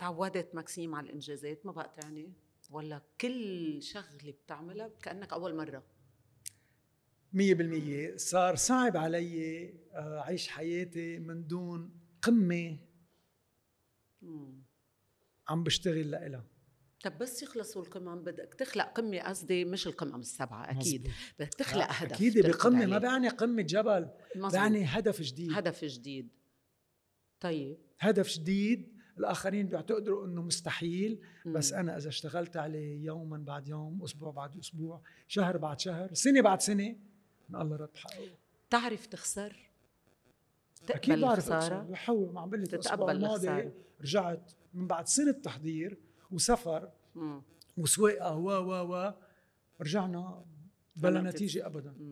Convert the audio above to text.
تعودت ماكسيم على الانجازات ما بقى تعني ولا كل شغله بتعملها كانك اول مره مية بالمية صار صعب علي آه، أعيش حياتي من دون قمة عم بشتغل لإلها طب بس يخلصوا القمم بدك تخلق قمه قصدي مش القمم السبعه اكيد بدك تخلق آه، هدف اكيد بقمه ما بعني قمه جبل مزبوط. بعني هدف جديد هدف جديد طيب هدف جديد الاخرين بيعتقدوا انه مستحيل بس انا اذا اشتغلت عليه يوما بعد يوم اسبوع بعد اسبوع شهر بعد شهر سنه بعد سنه ان الله رد حقه تعرف تخسر اكيد بعرف اخسر ما عم بقول تتقبل الاسبوع الماضي رجعت من بعد سنه تحضير وسفر وسواقه و و و رجعنا بلا نتيجه ابدا